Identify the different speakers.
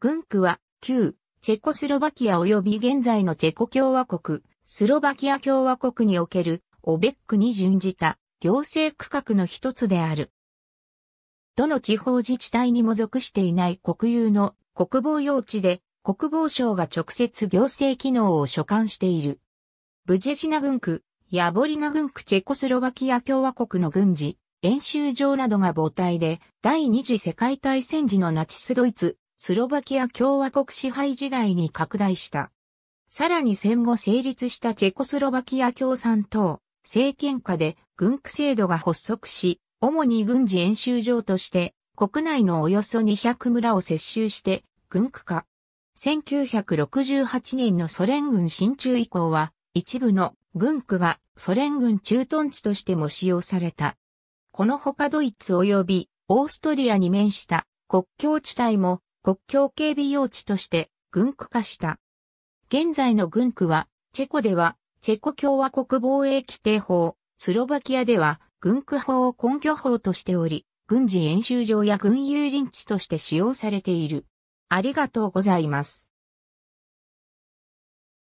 Speaker 1: 軍
Speaker 2: 区は、旧、チェコスロバキア及び現在のチェコ共和国、スロバキア共和国における、オベックに準じた、行政区画の一つである。どの地方自治体にも属していない国有の国防用地で、国防省が直接行政機能を所管している。ブジェジナ軍区、ヤボリナ軍区チェコスロバキア共和国の軍事、演習場などが母体で、第二次世界大戦時のナチスドイツ、スロバキア共和国支配時代に拡大した。さらに戦後成立したチェコスロバキア共産党、政権下で軍区制度が発足し、主に軍事演習場として国内のおよそ200村を接収して軍区化。1968年のソ連軍進駐以降は一部の軍区がソ連軍駐屯地としても使用された。このほかドイツ及びオーストリアに面した国境地帯も国境警備用地として軍区化した。現在の軍区は、チェコでは、チェコ共和国防衛規定法、スロバキアでは、軍区法を根拠法としており、軍事演習場や軍有林地として使用されている。ありが
Speaker 1: とうございます。